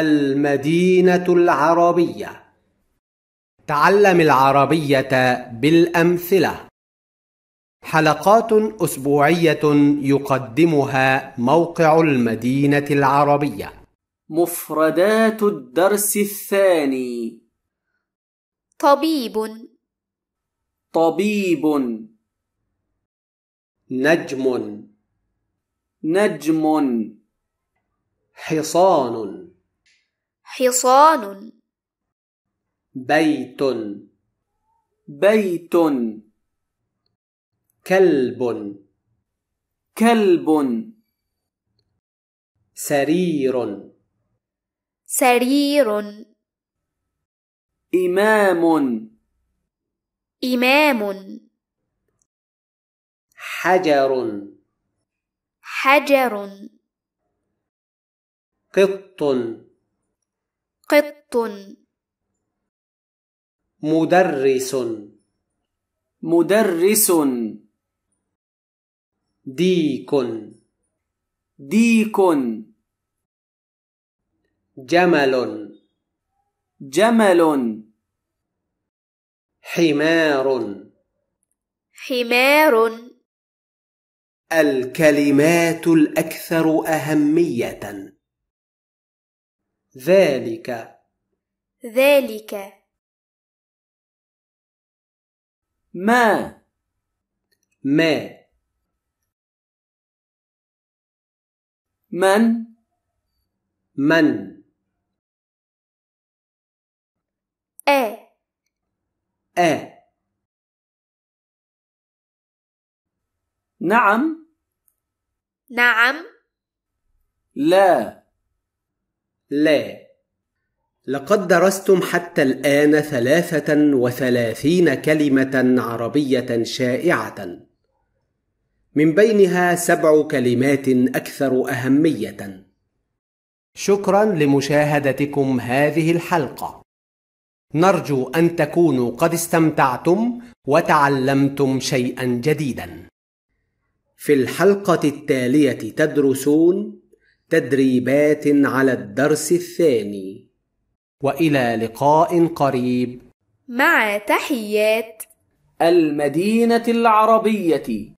المدينة العربية تعلم العربية بالأمثلة حلقات أسبوعية يقدمها موقع المدينة العربية مفردات الدرس الثاني طبيب طبيب نجم نجم حصان حصان بيت بيت كلب كلب سرير سرير إمام إمام حجر حجر قط قط مدرس مدرس ديك ديك جمل جمل حمار حمار الكلمات الأكثر أهمية ذلك ذلك ما ما من من أ أ نعم نعم لا لا لقد درستم حتى الآن ثلاثة وثلاثين كلمة عربية شائعة من بينها سبع كلمات أكثر أهمية شكرا لمشاهدتكم هذه الحلقة نرجو أن تكونوا قد استمتعتم وتعلمتم شيئا جديدا في الحلقة التالية تدرسون تدريبات على الدرس الثاني والى لقاء قريب مع تحيات المدينه العربيه